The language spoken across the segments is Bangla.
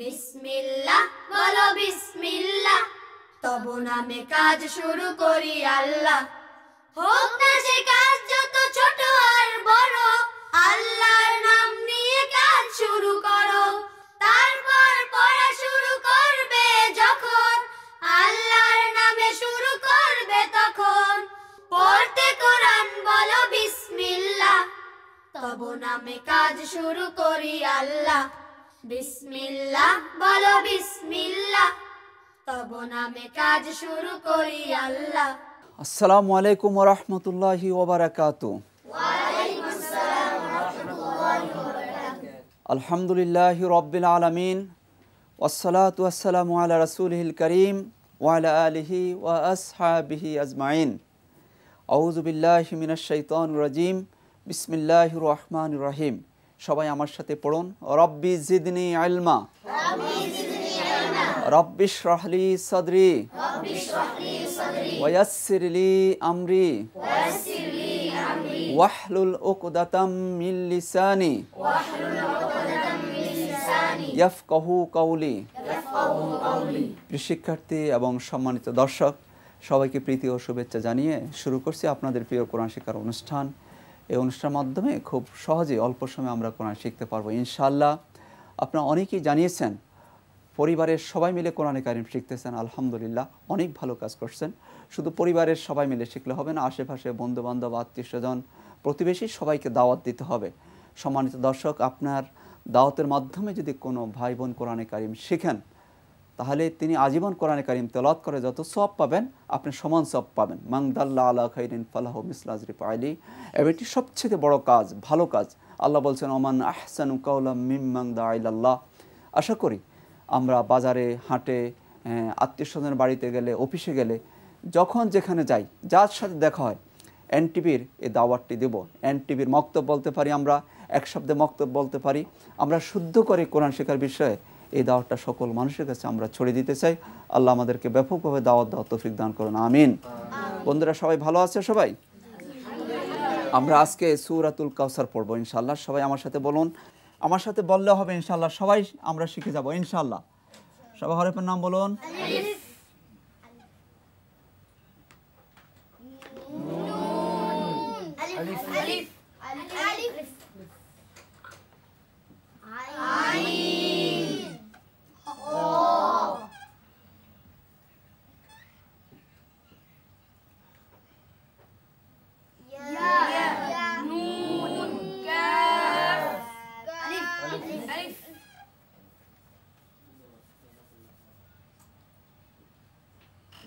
বিসমিল্লাহ বলো বিসমিল্লাহ তব নামে কাজ শুরু করি আল্লাহ হোক না সে কাজ যত ছোট আর বড় আল্লাহর নাম নিয়ে কাজ শুরু করো তারপর পড়া শুরু করবে যখন আল্লাহর নামে শুরু করবে তখন পড়তে কোরআন বলো বিসমিল্লাহ তব নামে কাজ শুরু করি আল্লাহ বিসমিল্লা বলো বিসমিল্লা তব নামে কাজ শুরু করি আল্লাহ আসসালামু আলাইকুম ওয়া রাহমাতুল্লাহি ওয়া বারাকাতু আলহামদুলিল্লাহ রব্বিল আলমিন ওসলাত ওয়াসালামু আলা রসুলহিল করিম ওয়ালা আলহি ওয়া আসহাবিহি আজমাইন আউজুবিল্লাহ মিনাশাইতান রাজিম বিসমিল্লাহ রহমান রহিম সবাই আমার সাথে পড়ুন রব্বি জিদনি আলমা রব্বিশ রহলি সদরি ওয়াসিরলি আমরি ওয়াহলুল উকদাতাম মিল্লিসানি শিক্ষার্থী এবং সম্মানিত দর্শক সবাইকে প্রীতি ও শুভেচ্ছা জানিয়ে শুরু করছি আপনাদের প্রিয় কোরআন শিক্ষার অনুষ্ঠান এই অনুষ্ঠানের মাধ্যমে খুব সহজে অল্প সময়ে আমরা কোরআন শিখতে পারবো ইনশাল্লাহ আপনারা অনেকেই জানিয়েছেন পরিবারের সবাই মিলে কোরআনে কারিম শিখতেছেন আলহামদুলিল্লাহ অনেক ভালো কাজ করছেন শুধু পরিবারের সবাই মিলে শিখলে হবে না আশেপাশে বন্ধুবান্ধব আত্মীয় স্বজন প্রতিবেশী সবাইকে দাওয়াত দিতে হবে সম্মানিত দর্শক আপনার দাওয়াতের মাধ্যমে যদি কোনো ভাই বোন কোরআনে কারিম শিখেন তাহলে তিনি আজীবন কোরআনে কারিম তেলত করে যত সব পাবেন আপনি সমান সব পাবেন মাংদাল্লা আল্লাহ খৈরিন ফালাহ মিসলাজরি পাইলি এটি সবচেয়ে বড় কাজ ভালো কাজ আল্লাহ বলছেন ওমান আহসান কাউলাম মিম্মাং দা আল্লাহ আশা করি আমরা বাজারে হাটে আত্মীয় স্বজনের বাড়িতে গেলে অফিসে গেলে যখন যেখানে যাই যার সাথে দেখা হয় এনটিভির এই দাওয়াতটি দেব এনটিভির মক্তব্য বলতে পারি আমরা এক শব্দে মক্তব্য বলতে পারি আমরা শুদ্ধ করে কোরআন শেখার বিষয়ে এই দাওয়াতটা সকল মানুষের কাছে আমরা ছড়িয়ে দিতে চাই আল্লাহ আমাদেরকে ব্যাপকভাবে দাওয়াত দেওয়া তৌফিক দান করুন আমিন বন্ধুরা সবাই ভালো আছে সবাই আমরা আজকে সুরাতুল কাউসার পড়বো ইনশাল্লাহ সবাই আমার সাথে বলুন আমার সাথে বললে হবে ইনশাল্লাহ সবাই আমরা শিখে যাব ইনশাল্লাহ সবাই হরেফের নাম বলুন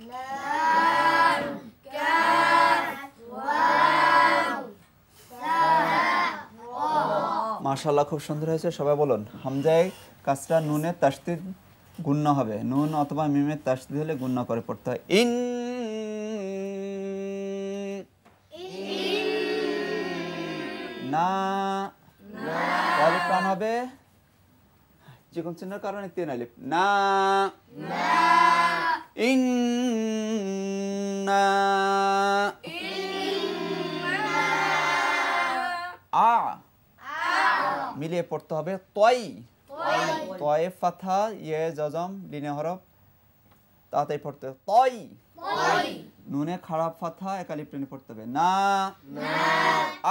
মাশাল্লাহ খুব সুন্দর হয়েছে সবাই বলুন হামজাই কাজটা নুনের তাস্তিদ গুণ্য হবে নুন অথবা মিমের তাস্তি হলে গুণ্য করে পড়তে হয় ইন না অলিফ প্রাণ হবে যে কোন চিহ্নের কারণে তিন আলিফ না ইন দিয়ে পড়তে হবে তয় তয় ফাথা ইয়ে জজম লিনে হরফ তাতে পড়তে হবে তয় নুনে খারাপ ফাথা একালি প্রেনে পড়তে হবে না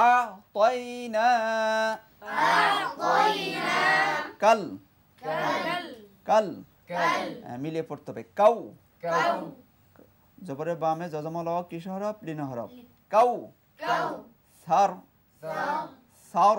আ তয় না কাল কাল মিলিয়ে পড়তে হবে কাউ জবরে বামে জজমল কিশোর লিন হরফ কাউ সার সার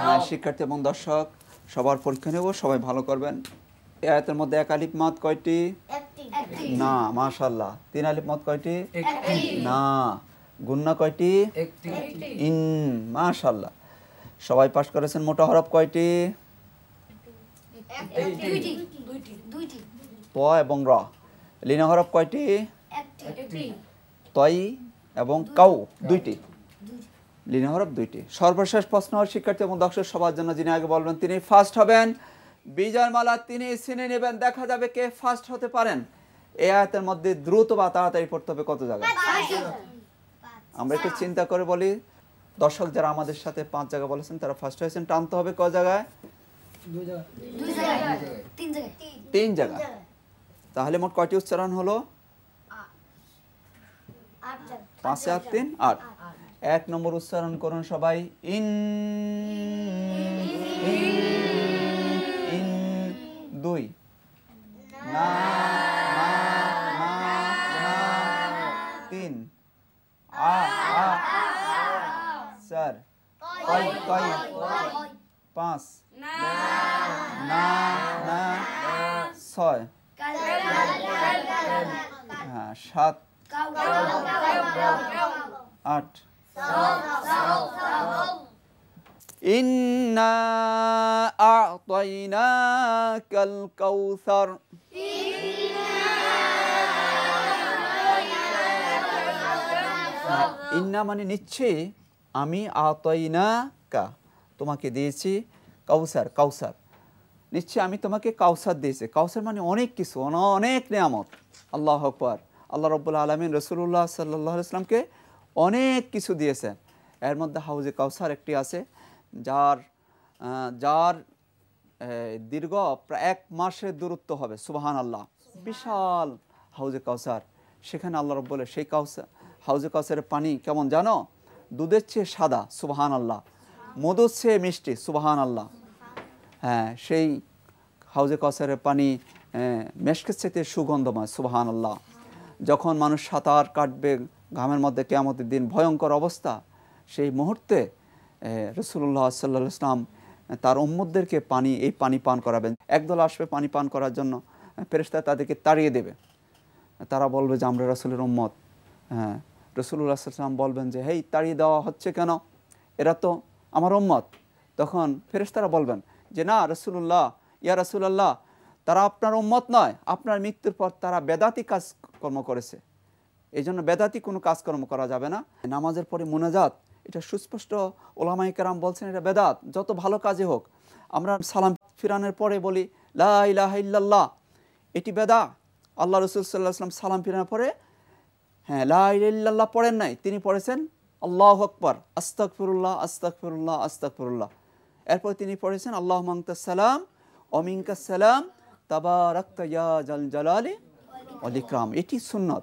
হ্যাঁ, শিক্ষার্থী এবং দর্শক সবার পরীক্ষা নেব সবাই ভালো করবেন এ আয়াতের মধ্যে এক আলিফ মত কয়টি না মাশাল্লাহ তিন আলিফ মত কয়টি না গুন্না কয়টি ইন মাশাল্লাহ সবাই পাশ করেছেন মোটা হরফ কয়টি প এবং র লিনা হরফ কয়টি তই এবং কাউ দুইটি লিনহরফ দুইটি সর্বশেষ প্রশ্ন শিক্ষার্থী এবং দর্শক সবার জন্য যিনি আগে বলবেন তিনি ফার্স্ট হবেন বিজয় মালা তিনি চিনে নেবেন দেখা যাবে কে ফার্স্ট হতে পারেন এ আয়তের মধ্যে দ্রুত বা তাড়াতাড়ি পড়তে হবে কত জায়গায় আমরা একটু চিন্তা করে বলি দর্শক যারা আমাদের সাথে পাঁচ জায়গা বলেছেন তারা ফার্স্ট হয়েছেন টানতে হবে ক জায়গায় তিন জায়গা তাহলে মোট কয়টি উচ্চারণ হলো পাঁচে আট তিন আট এক নম্বর উচ্চারণ করুন সবাই ইন ইন দুই না তিন আ আ চার কয় কয় পাঁচ না না ছয় হ্যাঁ সাত আট إنا أعطيناك الكوثر ইন্না মানে নিচ্ছে আমি আতইনা কা তোমাকে দিয়েছি কাউসার কাউসার নিচ্ছে আমি তোমাকে কাউসার দিয়েছি কাউসার মানে অনেক কিছু অনেক নিয়ামত আল্লাহ আকবর আল্লাহ রব্বুল আলমিন রসুল্লাহ সাল্লাহ আসলামকে অনেক কিছু দিয়েছেন এর মধ্যে হাউজে কাউসার একটি আছে যার যার দীর্ঘ প্রায় এক মাসের দূরত্ব হবে সুবাহান আল্লাহ বিশাল হাউজে কাউসার সেখানে আল্লাহ বলে সেই কাউসার হাউজে কাউসারের পানি কেমন জানো দুধের চেয়ে সাদা সুবাহান আল্লাহ মধুর চেয়ে মিষ্টি সুবাহান আল্লাহ হ্যাঁ সেই হাউজে কাউসারের পানি মেশকের চাইতে সুগন্ধময় সুবাহান আল্লাহ যখন মানুষ সাঁতার কাটবে ঘামের মধ্যে কেয়ামতের দিন ভয়ঙ্কর অবস্থা সেই মুহূর্তে রসুল্লাহ সাল্লা ইসলাম তার উম্মদদেরকে পানি এই পানি পান করাবেন একদল আসবে পানি পান করার জন্য ফেরেস্তা তাদেরকে তাড়িয়ে দেবে তারা বলবে যে আমরা রসুলের উম্মত হ্যাঁ রসুল্লাহ সাল্লাম বলবেন যে হেই তাড়িয়ে দেওয়া হচ্ছে কেন এরা তো আমার উম্মত তখন ফেরেস্তারা বলবেন যে না রসুল্লাহ ইয়া রসুল্লাহ তারা আপনার উম্মত নয় আপনার মৃত্যুর পর তারা বেদাতি কাজকর্ম করেছে এই জন্য বেদাতি কোনো কাজকর্ম করা যাবে না নামাজের পরে মোনাজাত এটা সুস্পষ্ট ওলামাই কেরাম বলছেন এটা বেদাত যত ভালো কাজে হোক আমরা সালাম ফিরানের পরে বলি লাহ এটি বেদা আল্লাহ রসুল সাল্লাহ সাল্লাম সালাম ফিরানের পরে হ্যাঁ লাহ পড়েন নাই তিনি পড়েছেন আল্লাহ আকবর আস্তাক ফিরুল্লাহ আস্তাক ফিরুল্লাহ আস্তাক ফিরুল্লাহ এরপর তিনি পড়েছেন আল্লাহ মাংতা সালাম অমিংকা সালাম তাবা রাক্তা ইয়া জাল জালালি অলিক্রাম এটি সুন্নত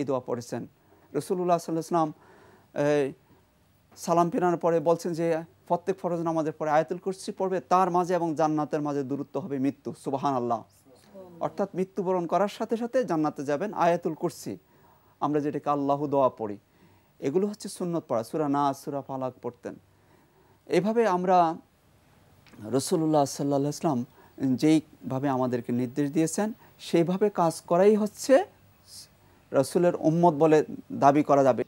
এই দোয়া পড়েছেন রসুল্লাহ সাল্লাহাম সালাম পেরানোর পরে বলছেন যে প্রত্যেক ফরজ নামাজের পরে আয়াতুল কুরসি পড়বে তার মাঝে এবং জান্নাতের মাঝে দূরত্ব হবে মৃত্যু সুবাহান আল্লাহ অর্থাৎ মৃত্যুবরণ করার সাথে সাথে জান্নাতে যাবেন আয়াতুল কুরসি আমরা যেটাকে আল্লাহ দোয়া পড়ি এগুলো হচ্ছে সুন্নত পড়া সুরা না সুরা ফালাক পড়তেন এভাবে আমরা রসুল্লাহ সাল্লাহ ইসলাম যেইভাবে আমাদেরকে নির্দেশ দিয়েছেন সেইভাবে কাজ করাই হচ্ছে রসুলের উম্মত বলে দাবি করা যাবে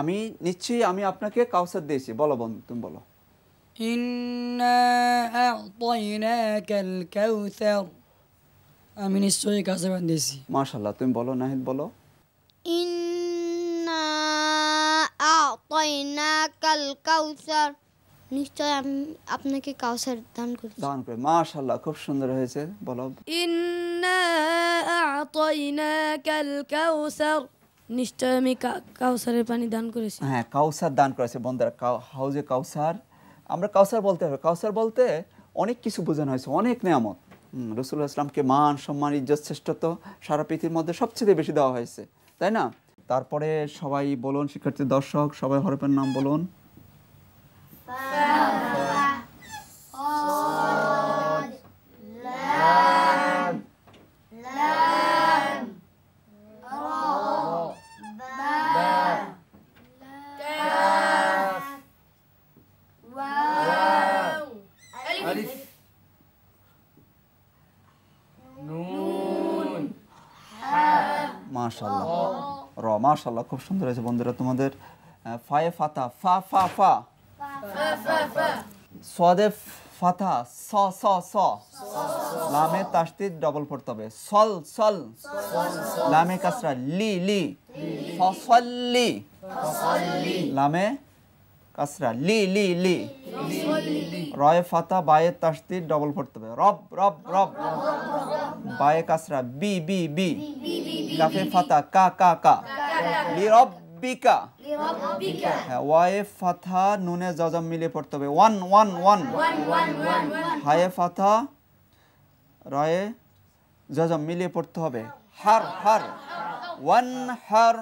আমি নিশ্চয়ই আমি আপনাকে কাউসার দিয়েছি বলো বন্ধু তুমি বলো আমি নিশ্চয়ই কাউসার দিয়েছি মাশাল্লাহ তুমি বলো নাহিদ বলো ইন্না নিশ্চয় আমি আপনাকে কাউসার দান করি দান করে মাশাআল্লাহ খুব সুন্দর হয়েছে বলো ইন্না আতাইনাকাল কাউসার নিশ্চয় আমি কাউসারের পানি দান করেছি হ্যাঁ কাউসার দান করেছে বন্ধুরা হাউজে কাউসার আমরা কাউসার বলতে হবে কাউসার বলতে অনেক কিছু বোঝানো হয়েছে অনেক নিয়ামত রসুল্লাহ ইসলামকে মান সম্মান ইজ্জত শ্রেষ্ঠত্ব সারা পৃথিবীর মধ্যে সবচেয়ে বেশি দেওয়া হয়েছে তাই না তারপরে সবাই বলুন শিক্ষার্থী দর্শক সবাই হরফের নাম বলুন মাশাল্লাহ র মাশাল্লাহ খুব সুন্দর হয়েছে বন্ধুরা তোমাদের ফায়ে ফাতা ফা ফা ফা সদে ফাতা স স স লামে তাসতি ডবল পড়তে হবে সল সল লামে কাসরা লি লি ফসল্লি লামে কাসরা লি লি লি রয়ে ফাতা বায়ে তাসদির ডবল পড়তে হবে রব রব রব বায়ে কাসরা বি বি বি কাফে ফাতা কা কা কা লি রব বিকা হ্যাঁ, ওয়ায়ে ফাতা নুনে জজম মিলে পড়তে হবে ওয়ান ওয়ান ওয়ান হায়ে ফাতা রয়ে জজম মিলিয়ে পড়তে হবে হার হার ওয়ান হার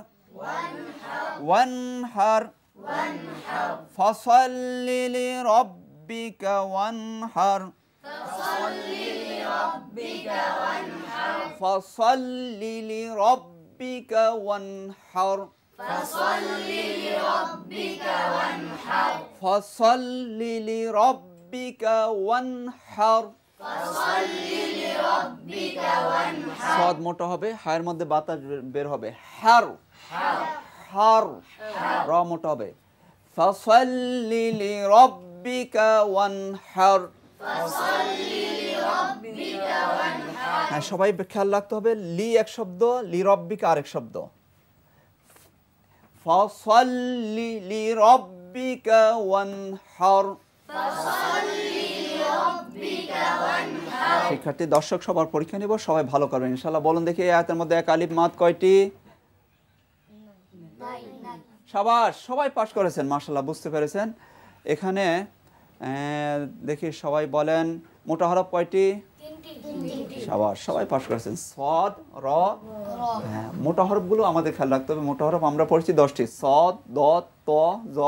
ওয়ান হার وانحر فصل لربك وانحر فصل لربك وانحر فصل لربك وانحر فصل لربك وانحر فصل لربك وانحر فصل لربك وانحر صاد মোটা হবে হায়ের মধ্যে বাতাস বের হবে হার হার হার র মোটা হবে ফসল্লি লিরব্বিকা ওয়ানহার হ্যাঁ সবাই খেয়াল রাখতে হবে লি এক শব্দ লিরব্বিকা আরেক শব্দ ফসল্লি লিরব্বিকা ওয়ানহার শিক্ষার্থী দর্শক সবার পরীক্ষা নিব সবাই ভালো করবেন ইনশাল্লাহ বলুন দেখি আয়াতের মধ্যে এক আলিফ মাত কয়টি সাবাস সবাই পাশ করেছেন মার্শাল্লাহ বুঝতে পেরেছেন এখানে দেখি সবাই বলেন মোটা হরফ কয়টি সবার সবাই পাশ করেছেন সদ র হ্যাঁ মোটা হরফগুলো আমাদের খেয়াল রাখতে হবে মোটা হরফ আমরা পড়েছি দশটি সদ দ ত জ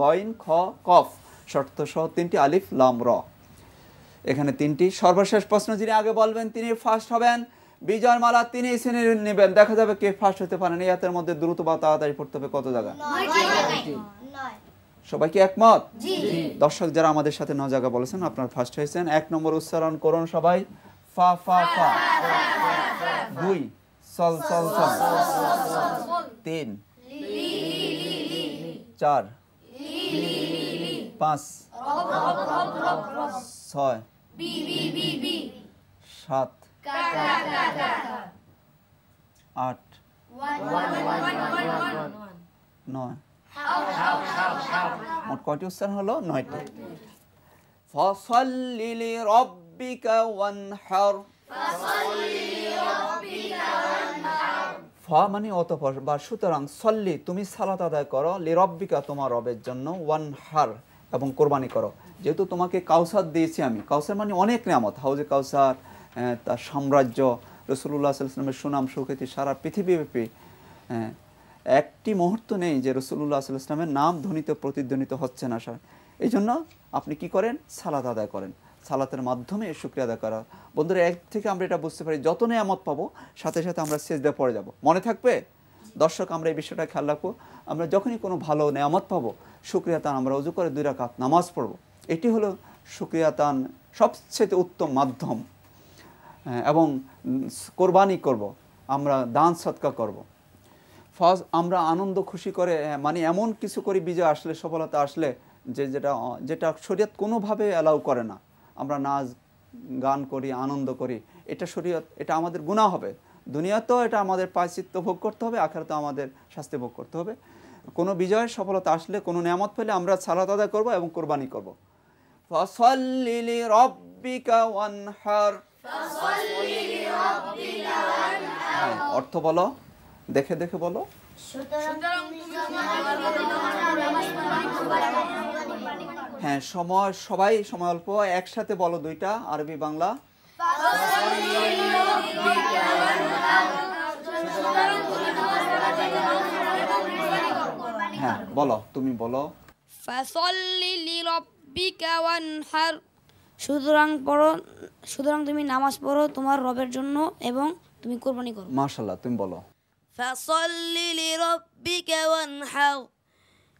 গইন খ কফ শর্ত সহ তিনটি আলিফ লাম র এখানে তিনটি সর্বশেষ প্রশ্ন যিনি আগে বলবেন তিনি ফার্স্ট হবেন বিজয় মালা তিনি শ্রেণীর নেবেন দেখা যাবে কে ফার্স্ট হতে পারেন এই হাতের মধ্যে দ্রুত বা তাড়াতাড়ি পড়তে হবে কত জায়গা সবাই কি একমত দর্শক যারা আমাদের সাথে ন জায়গা বলেছেন আপনার ফার্স্ট হয়েছেন এক নম্বর উচ্চারণ করুন সবাই ফা ফা ফা দুই সল সল সল তিন চার পাঁচ ছয় সাত আট নয় মোট কয়টি উচ্চারণ হলো নয়টি ফসল্লিলি ফ মানে অতপর বা সুতরাং সল্লি তুমি সালাত আদায় করো লিরব্বিকা তোমার রবের জন্য ওয়ান হার এবং কোরবানি করো যেহেতু তোমাকে কাউসার দিয়েছি আমি কাউসার মানে অনেক নিয়ামত হাউজে কাউসার হ্যাঁ, তার সাম্রাজ্য রসুল্লাহ সাল্লামের সুনাম সুখ্যাতি সারা পৃথিবীব্যাপী হ্যাঁ, একটি মুহূর্ত নেই যে রসুল্লাহ সাল্লামের নাম ধ্বনিত প্রতিধ্বনিত হচ্ছে না স্যার এই জন্য আপনি কি করেন সালাদ আদায় করেন সালাতের মাধ্যমে শুক্রিয়া আদায় করা বন্ধুরা এক থেকে আমরা এটা বুঝতে পারি যত আমত পাবো সাথে সাথে আমরা সেজদা পড়ে যাব মনে থাকবে দর্শক আমরা এই বিষয়টা খেয়াল রাখবো আমরা যখনই কোনো ভালো নেয়ামত পাবো সুক্রিয়াতান আমরা উজু করে দুই রাকাত নামাজ পড়ব এটি হলো সুক্রিয়াতান সবচেয়ে উত্তম মাধ্যম হ্যাঁ, এবং কোরবানি করব। আমরা দান সৎকা করব। ফার্স্ট আমরা আনন্দ খুশি করে হ্যাঁ, মানে এমন কিছু করি বিজয় আসলে সফলতা আসলে যে যেটা যেটা শরীয়ত কোনোভাবে অ্যালাউ করে না আমরা নাচ গান করি আনন্দ করি এটা শরীয়ত এটা আমাদের গুণা হবে দুনিয়াতেও এটা আমাদের পায়চিত্য ভোগ করতে হবে আখেরাতে আমাদের শাস্তি ভোগ করতে হবে কোনো বিজয়ের সফলতা আসলে কোনো নিয়ামত পেলে আমরা সালাত আদায় করবো এবং কোরবানি করবো ফসল রব্বিকা ওয়ানহার হ্যাঁ, অর্থ বলো দেখে দেখে বলো হ্যাঁ সময় সবাই সময় অল্প একসাথে বলো দুইটা আরবি বাংলা হ্যাঁ বলো তুমি বলো ফসল্লি রব্বিকা ওয়ানহার সুতরাং পড়ো সুতরাং তুমি নামাজ পড়ো তোমার রবের জন্য এবং তুমি কোরবানি করো মাশাল্লাহ তুমি বলো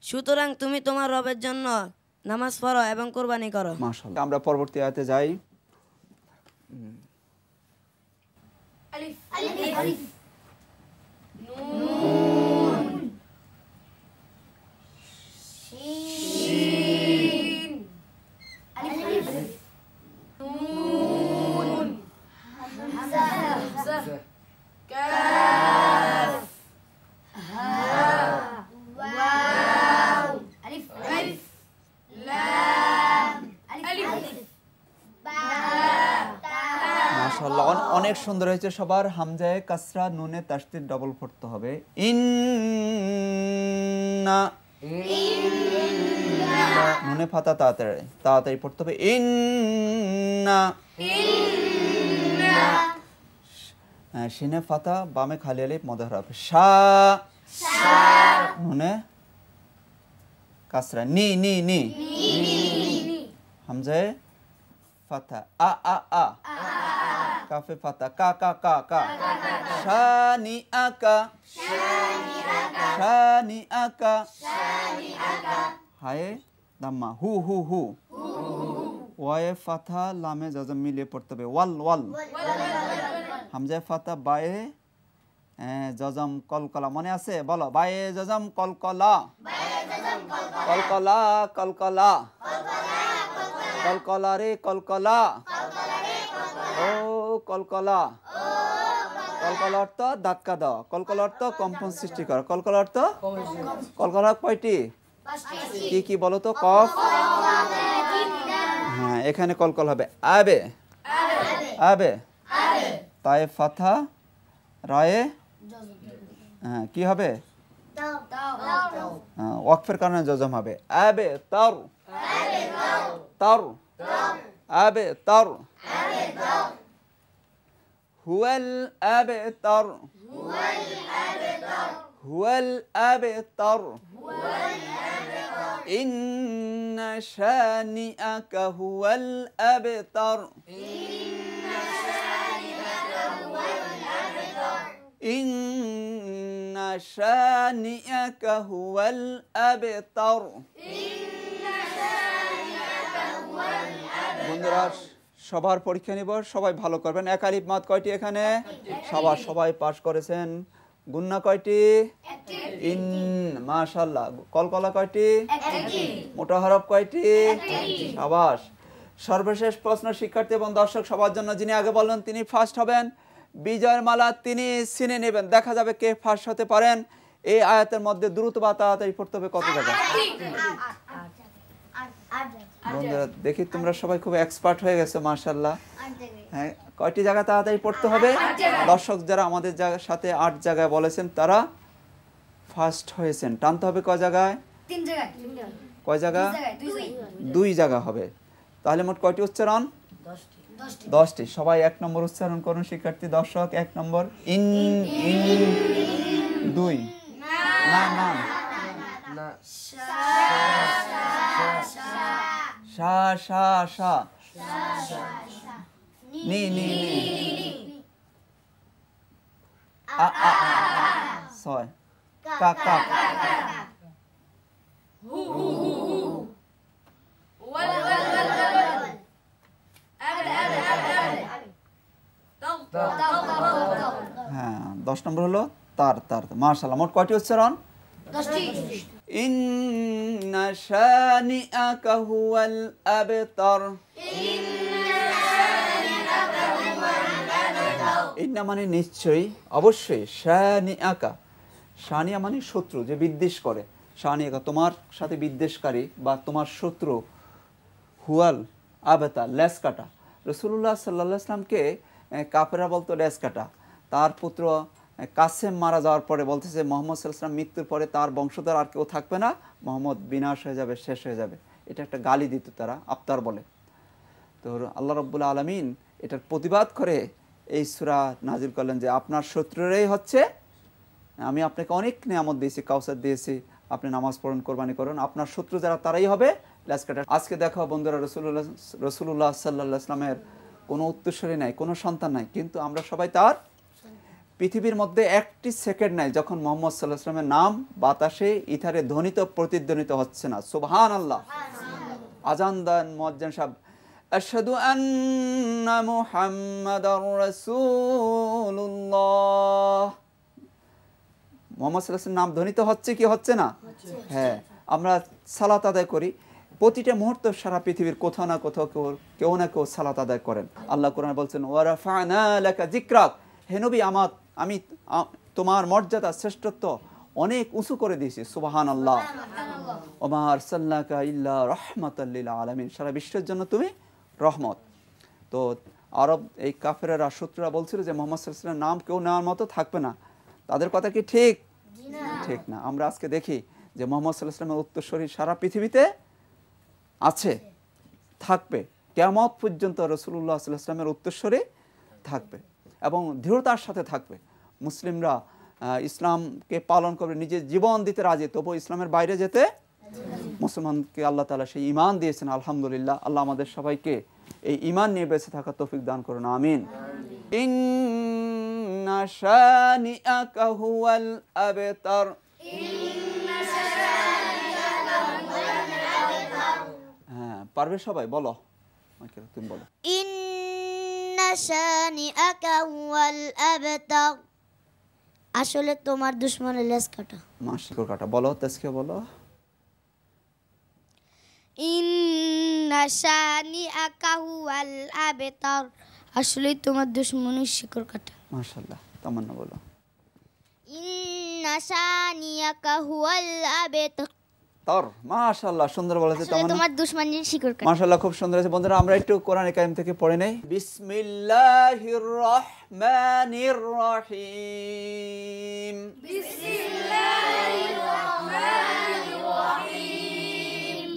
সুতরাং তুমি তোমার রবের জন্য নামাজ পড়ো এবং কোরবানি করো মাশাল্লাহ আমরা পরবর্তী আয়াতে যাই আলিফ আলিফ নুন অনেক সুন্দর হয়েছে সবার হামজায় কাসরা নুনে তাসতির ডবল পড়তে হবে ইন্না নুনে ফাতা তাড়াতাড়ি তাড়াতাড়ি পড়তে হবে ইন্না সিনে হ্যাঁ, ফাতা বামে খালি আলি মদে হবে সা নুনে কাসরা নি নি নি হামজায় ফাতা আ আ আ কাফে ফাতা কা কা কা কা শানি আকা শানি আকা হায়ে দাম্মা হু হু হু ওয়ায়ে ফাতা লামে জাজম মিলিয়ে পড়তে হবে ওয়াল ওয়াল হামজায় ফাতা বায়ে জজম কলকলা মনে আছে বলো বায়ে জজম কলকলা কলকলা কলকলা কলকলা রে কলকলা কলকলা কলকলা অর্থ দাঁত দাও কলকলা অর্থ কম্পন সৃষ্টি কর কলকলা অর্থ কলকলা কয়টি কি কি বলো তো কফ হ্যাঁ এখানে কলকল হবে আবে আবে তায়ে ফাথা রয়ে হ্যাঁ কি হবে হ্যাঁ, ওয়াকফের কারণে জজম হবে আবে তার তার আবে তার أبتر هو الأبتر هو الأبتر هو الأبتر هو الأبتر إن شانئك هو الأبتر إن شانئك هو الأبتر إن شانئك هو الأبتر إن شانئك هو الأبتر সবার পরীক্ষা নিব সবাই ভালো করবেন একালিপ মাত কয়টি এখানে সবার সবাই পাশ করেছেন গুন্না কয়টি ইন মাশাল্লাহ কলকলা কয়টি মোটা হরফ কয়টি সাবাস সর্বশেষ প্রশ্ন শিক্ষার্থী এবং দর্শক সবার জন্য যিনি আগে বললেন তিনি ফার্স্ট হবেন বিজয়ের মালা তিনি সিনে নেবেন দেখা যাবে কে ফার্স্ট হতে পারেন এই আয়াতের মধ্যে দ্রুত বা তাড়াতাড়ি পড়তে হবে কত জায়গায় আচ্ছা। আচ্ছা। আচ্ছা। বন্ধুরা আচ্ছা। দেখি তোমরা সবাই খুব এক্সপার্ট হয়ে গেছো মার্শাল্লাহ আচ্ছা, হ্যাঁ কয়টি জায়গা তাড়াতাড়ি পড়তে হবে আচ্ছা, দর্শক যারা আমাদের সাথে আট জায়গায় বলেছেন তারা ফার্স্ট হয়েছেন টানতে হবে কয় জায়গায় কয় জায়গা দুই জায়গা হবে তাহলে মোট কয়টি উচ্চারণ দশটি সবাই এক নম্বর উচ্চারণ করুন শিক্ষার্থী দর্শক এক নম্বর ইন ইন সা সা নি নি আ হ্যাঁ দশ নম্বর হলো তার তার মার্শাল্লাহ মোট কয়টি উচ্চারণ إن شانئك هو الأبتر ইন্না মানে নিশ্চয়ই অবশ্যই শানি আঁকা শানিয়া মানে শত্রু যে বিদ্বেষ করে শানি তোমার সাথে বিদ্বেষকারী বা তোমার শত্রু হুয়াল আবেতা লেস কাটা রসুল্লাহ সাল্লাহ ইসলামকে কাপেরা বলতো লেস কাটা তার পুত্র কাসেম মারা যাওয়ার পরে বলতেছে মোহাম্মদ সাল্লাম মৃত্যুর পরে তার বংশধর আর কেউ থাকবে না মোহাম্মদ বিনাশ হয়ে যাবে শেষ হয়ে যাবে এটা একটা গালি দিত তারা আফতার বলে তো আল্লাহ রব্বুল্লা আলমিন এটার প্রতিবাদ করে এই সুরা নাজির করলেন যে আপনার শত্রুরাই হচ্ছে আমি আপনাকে অনেক নিয়ামত দিয়েছি কাউসার দিয়েছি আপনি নামাজ পড়ুন কোরবানি করুন আপনার শত্রু যারা তারাই হবে আজকে দেখো বন্ধুরা রসুল্লাহ রসুল্লাহ সাল্লাহ ইসলামের কোনো উত্তরসূরি নাই কোনো সন্তান নাই কিন্তু আমরা সবাই তার পৃথিবীর মধ্যে একটি সেকেন্ড নাই যখন মোহাম্মদ সাল্লাহ সাল্লামের নাম বাতাসে ইথারে ধ্বনিত প্রতিধ্বনিত হচ্ছে না সুবহান আল্লাহ আজান দান মজ্জান সাহেব আশহাদু আন্না মুহাম্মাদার রাসূলুল্লাহ মোহাম্মদ সাল্লাল্লাহু নাম ধ্বনিত হচ্ছে কি হচ্ছে না হ্যাঁ আমরা সালাত আদায় করি প্রতিটা মুহূর্ত সারা পৃথিবীর কোথাও না কোথাও কেউ কেউ না কেউ সালাত আদায় করেন আল্লাহ কোরআন বলছেন ওয়ারাফানা লাকা যিকরাক হে নবী আমার আমি তোমার মর্যাদা শ্রেষ্ঠত্ব অনেক উঁচু করে দিয়েছি সুবাহান আল্লাহ ওমার সাল্লাকা ইল্লা রহমতাল্লিল আলমিন সারা বিশ্বের জন্য তুমি রহমত তো আরব এই কাফেরা শত্রুরা বলছিল যে মোহাম্মদ সাল্লাহামের নাম কেউ নেওয়ার মতো থাকবে না তাদের কথা কি ঠিক ঠিক না আমরা আজকে দেখি যে মোহাম্মদ সাল্লাহামের উত্তরস্বরী সারা পৃথিবীতে আছে থাকবে কেমত পর্যন্ত রসুল্লাহ সাল্লাহ উত্তরস্বরী থাকবে এবং দৃঢ়তার সাথে থাকবে মুসলিমরা ইসলামকে পালন করবে নিজের জীবন দিতে রাজি তবু ইসলামের বাইরে যেতে মুসলমানকে আল্লাহ তালা সেই ইমান দিয়েছেন আলহামদুলিল্লাহ আল্লাহ আমাদের সবাইকে এই ইমান নিয়ে বেঁচে থাকার তৌফিক দান করুন আমিন হ্যাঁ পারবে সবাই বলো তুমি বলো شانئك هو الأبتر আসলে তোমার দুশ্মনের লেজ কাটা মাশিকর কাটা বলো তেজকে বলো ইন্না শানিআকা হুয়াল আবতার আসলে তোমার দুশ্মনের শিকড় কাটা মাশাআল্লাহ তামান্না বলো ইন্না শানিআকা হুয়াল আবতার তর মাশাআল্লাহ সুন্দর বলেছে মানে তোমার খুব সুন্দর আছে বন্ধুরা আমরা একটু কোরআন কারীম থেকে পড়ে নেই বিসমিল্লাহির রহমানির রহিম বিসমিল্লাহির রহমানির রহিম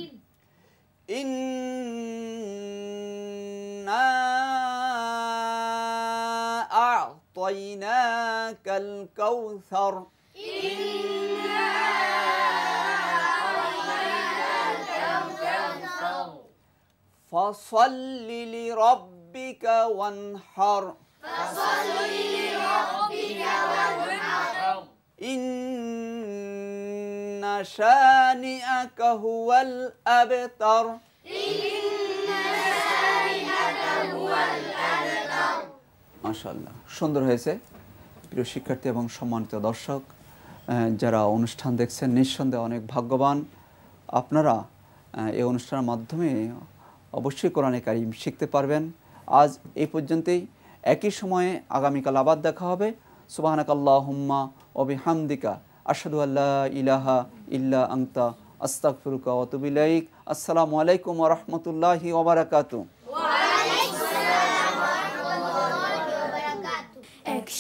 ইন্না আ'তাইনাকাল কাউসার ইন্না فصل لربك وانحر فصل لربك وانحر إن شانئك هو الأبتر মাশাল্লাহ সুন্দর হয়েছে প্রিয় শিক্ষার্থী এবং সম্মানিত দর্শক যারা অনুষ্ঠান দেখছেন নিঃসন্দেহে অনেক ভাগ্যবান আপনারা এই অনুষ্ঠানের মাধ্যমে অবশ্যই কোরআনে কারিম শিখতে পারবেন আজ এই পর্যন্তই একই সময়ে আগামীকাল আবার দেখা হবে সুবাহানাকাল্লাহ হুম্মা অবি হামদিকা আসাদু আল্লাহ ইলাহা ইল্লা আংতা আস্তাকফিরুকা অতুবিলাইক আসসালামু আলাইকুম রহমতুল্লাহি ওবরাকাত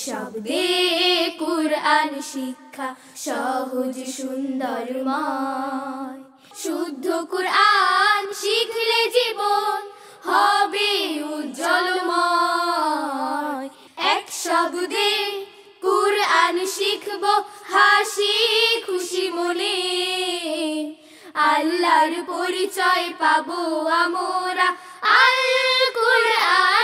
শব্দে কুরআন শিক্ষা সহজ সুন্দর ময় শুদ্ধ কুরআন শিখলে জীবন হবে উজ্জ্বলময় এক শব্দে কুরআন শিখব হাসি খুশি মনে আল্লাহর পরিচয় পাবো আমরা আল কুরআন